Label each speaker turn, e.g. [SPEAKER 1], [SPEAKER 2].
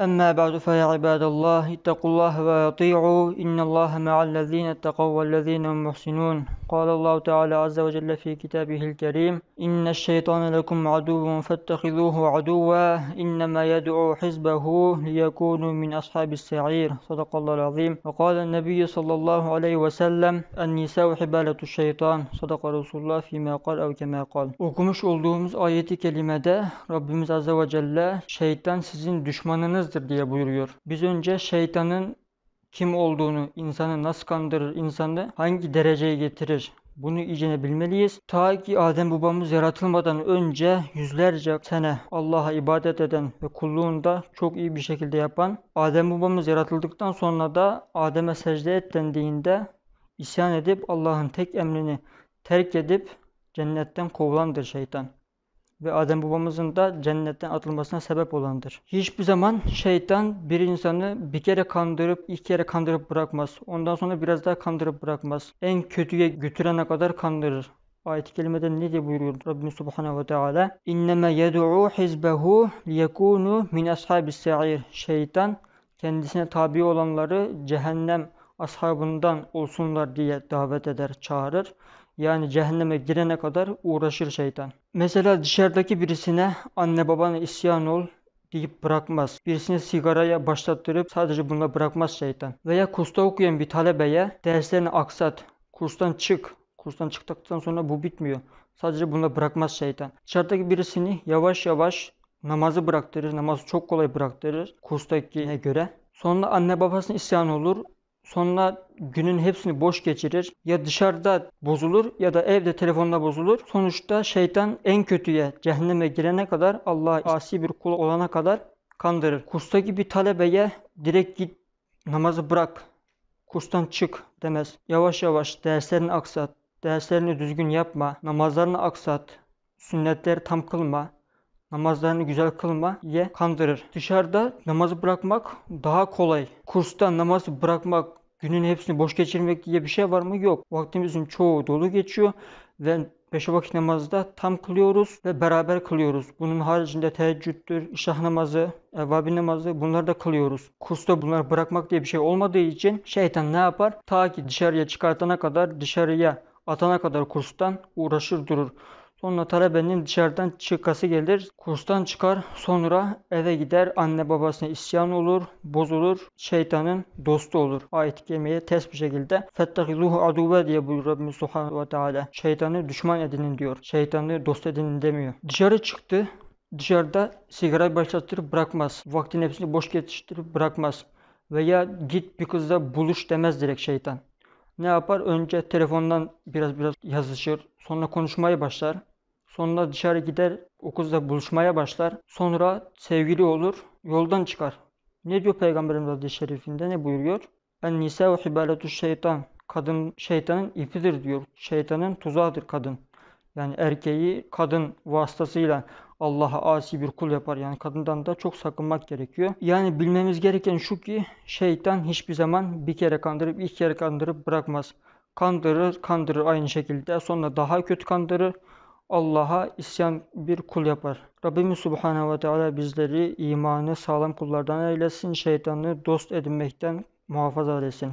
[SPEAKER 1] أما بعد فيا عباد الله اتقوا الله وأطيعوا إن الله مع الذين اتقوا والذين هم محسنون قال الله تعالى عز وجل في كتابه الكريم إن الشيطان لكم عدو فاتخذوه عدوا إنما يدعو حزبه ليكونوا من أصحاب السعير صدق الله العظيم وقال النبي صلى الله عليه وسلم النساء حبالة الشيطان صدق رسول الله فيما قال أو كما قال Okumuş olduğumuz ayeti كلمة ده Azze عز وجل شيطان sizin düşmanınız bilmezdir diye buyuruyor. Biz önce şeytanın kim olduğunu, insanı nasıl kandırır, insanı hangi dereceye getirir, bunu iyice bilmeliyiz. Ta ki Adem babamız yaratılmadan önce yüzlerce sene Allah'a ibadet eden ve kulluğunda çok iyi bir şekilde yapan Adem babamız yaratıldıktan sonra da Adem'e secde et dendiğinde isyan edip Allah'ın tek emrini terk edip cennetten kovulandır şeytan ve Adem babamızın da cennetten atılmasına sebep olandır. Hiçbir zaman şeytan bir insanı bir kere kandırıp iki kere kandırıp bırakmaz. Ondan sonra biraz daha kandırıp bırakmaz. En kötüye götürene kadar kandırır. Ayet-i kerimede ne diye buyuruyor Rabbimiz Subhanahu ve Teala? İnneme yed'u hizbehu liyekunu min ashabis sa'ir. Şeytan kendisine tabi olanları cehennem ashabından olsunlar diye davet eder, çağırır yani cehenneme girene kadar uğraşır şeytan. Mesela dışarıdaki birisine anne babana isyan ol, deyip bırakmaz. Birisini sigaraya başlattırıp sadece bununla bırakmaz şeytan. Veya kursta okuyan bir talebeye derslerini aksat, kurstan çık. Kurstan çıktıktan sonra bu bitmiyor. Sadece bununla bırakmaz şeytan. Dışarıdaki birisini yavaş yavaş namazı bıraktırır. Namazı çok kolay bıraktırır kurstakine göre. Sonra anne babasına isyan olur. Sonra günün hepsini boş geçirir. Ya dışarıda bozulur ya da evde telefonda bozulur. Sonuçta şeytan en kötüye cehenneme girene kadar Allah'a asi bir kul olana kadar kandırır. Kurstaki bir talebeye direkt git namazı bırak. Kurstan çık demez. Yavaş yavaş derslerini aksat. Derslerini düzgün yapma. Namazlarını aksat. Sünnetleri tam kılma namazlarını güzel kılma ye kandırır. Dışarıda namazı bırakmak daha kolay. Kursta namazı bırakmak Günün hepsini boş geçirmek diye bir şey var mı? Yok. Vaktimizin çoğu dolu geçiyor ve beş vakit namazı da tam kılıyoruz ve beraber kılıyoruz. Bunun haricinde teheccüddür, işah namazı, evvabin namazı bunları da kılıyoruz. Kursta bunları bırakmak diye bir şey olmadığı için şeytan ne yapar? Ta ki dışarıya çıkartana kadar dışarıya atana kadar kurstan uğraşır durur. Sonra talebenin dışarıdan çıkası gelir, kurstan çıkar, sonra eve gider, anne babasına isyan olur, bozulur, şeytanın dostu olur. Ayet kemeye ters bir şekilde Fettahiluhu aduve diye buyuruyor Rabbimiz Subhanahu ve Teala. Şeytanı düşman edinin diyor. Şeytanı dost edinin demiyor. Dışarı çıktı, dışarıda sigara başlatır, bırakmaz. Vaktin hepsini boş geçiştirip bırakmaz. Veya git bir kızla buluş demez direkt şeytan. Ne yapar? Önce telefondan biraz biraz yazışır. Sonra konuşmaya başlar. Sonunda dışarı gider, o kızla buluşmaya başlar. Sonra sevgili olur, yoldan çıkar. Ne diyor Peygamberimiz hadis-i şerifinde, ne buyuruyor? En nisa ve hibalatu şeytan. Kadın şeytanın ipidir diyor. Şeytanın tuzağıdır kadın. Yani erkeği kadın vasıtasıyla Allah'a asi bir kul yapar. Yani kadından da çok sakınmak gerekiyor. Yani bilmemiz gereken şu ki şeytan hiçbir zaman bir kere kandırıp iki kere kandırıp bırakmaz. Kandırır, kandırır aynı şekilde. Sonra daha kötü kandırır. Allah'a isyan bir kul yapar. Rabbimiz Subhanahu ve Teala bizleri imanı sağlam kullardan eylesin, şeytanı dost edinmekten muhafaza eylesin.